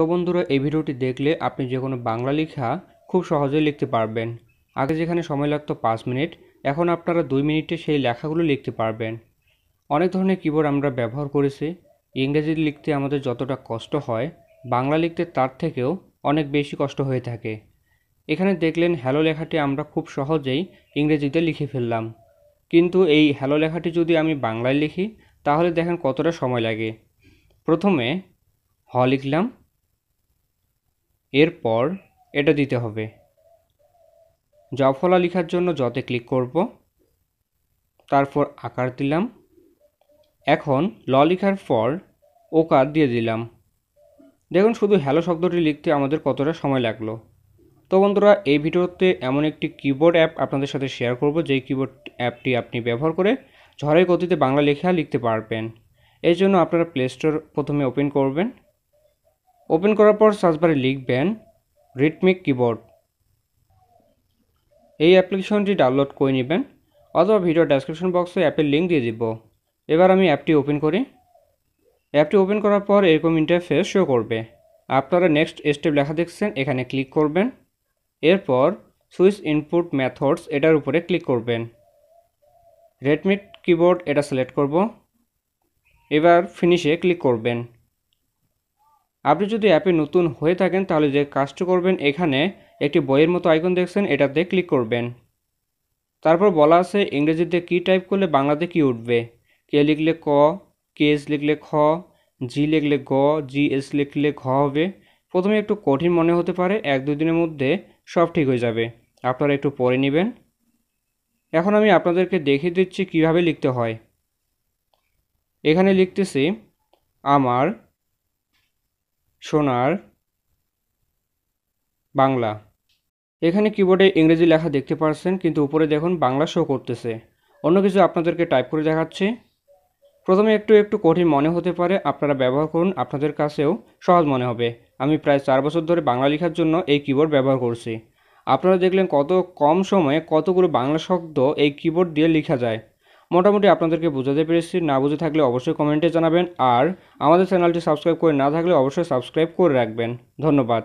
তো বন্ধুরা এই ভিডিওটি দেখলে আপনি যে কোনো বাংলা লেখা খুব সহজেই লিখতে পারবেন আগে যেখানে সময় লাগতো পাঁচ মিনিট এখন আপনারা দুই মিনিটে সেই লেখাগুলো লিখতে পারবেন অনেক ধরনের কিবোর্ড আমরা ব্যবহার করেছি ইংরেজি লিখতে আমাদের যতটা কষ্ট হয় বাংলা লিখতে তার থেকেও অনেক বেশি কষ্ট হয়ে থাকে এখানে দেখলেন হ্যালো লেখাটি আমরা খুব সহজেই ইংরেজিতে লিখে ফেললাম কিন্তু এই হ্যালো লেখাটি যদি আমি বাংলায় লিখি তাহলে দেখেন কতটা সময় লাগে প্রথমে হ লিখলাম এরপর এটা দিতে হবে জফলা লেখার জন্য যতে ক্লিক করব তারপর আকার দিলাম এখন ল লেখার পর ওকার দিয়ে দিলাম দেখুন শুধু হ্যালো শব্দটি লিখতে আমাদের কতটা সময় লাগলো তো বন্ধুরা এই ভিডিওতে এমন একটি কিবোর্ড অ্যাপ আপনাদের সাথে শেয়ার করব যেই কিবোর্ড অ্যাপটি আপনি ব্যবহার করে ঝড়ের গতিতে বাংলা লেখা লিখতে পারবেন এই জন্য আপনারা প্লে স্টোর প্রথমে ওপেন করবেন ওপেন করার পর সার্চবারে লিখবেন রিটমিক কিবোর্ড এই অ্যাপ্লিকেশনটি ডাউনলোড করে নেবেন অথবা ভিডিও ডেসক্রিপশন বক্সে অ্যাপের লিঙ্ক দিয়ে দিব এবার আমি অ্যাপটি ওপেন করি অ্যাপটি ওপেন করার পর এরকম ইন্টারফেস শো করবে আপনারা নেক্সট স্টেপ লেখা দেখছেন এখানে ক্লিক করবেন এরপর সুইচ ইনপুট মেথডস এটার উপরে ক্লিক করবেন রেডমিট কিবোর্ড এটা সিলেক্ট করব এবার ফিনিশে ক্লিক করবেন আপনি যদি অ্যাপে নতুন হয়ে থাকেন তাহলে যে কাজটি করবেন এখানে একটি বইয়ের মতো আইকন দেখছেন এটাতে ক্লিক করবেন তারপর বলা আছে ইংরেজিতে কি টাইপ করলে বাংলাতে কি উঠবে কে লিখলে ক কে এস লিখলে খ জি লিখলে গ জি এস লিখলে ঘ হবে প্রথমে একটু কঠিন মনে হতে পারে এক দুই দিনের মধ্যে সব ঠিক হয়ে যাবে আপনারা একটু পরে নেবেন এখন আমি আপনাদেরকে দেখিয়ে দিচ্ছি কিভাবে লিখতে হয় এখানে লিখতেছি আমার সোনার বাংলা এখানে কিবোর্ডে ইংরেজি লেখা দেখতে পাচ্ছেন কিন্তু উপরে দেখুন বাংলা শো করতেছে অন্য কিছু আপনাদেরকে টাইপ করে দেখাচ্ছি প্রথমে একটু একটু কঠিন মনে হতে পারে আপনারা ব্যবহার করুন আপনাদের কাছেও সহজ মনে হবে আমি প্রায় চার বছর ধরে বাংলা লেখার জন্য এই কিবোর্ড ব্যবহার করছি আপনারা দেখলেন কত কম সময়ে কতগুলো বাংলা শব্দ এই কিবোর্ড দিয়ে লেখা যায় মোটামুটি আপনাদেরকে বোঝাতে পেরেছি না বুঝে থাকলে অবশ্যই কমেন্টে জানাবেন আর আমাদের চ্যানেলটি সাবস্ক্রাইব করে না থাকলে অবশ্যই সাবস্ক্রাইব করে রাখবেন ধন্যবাদ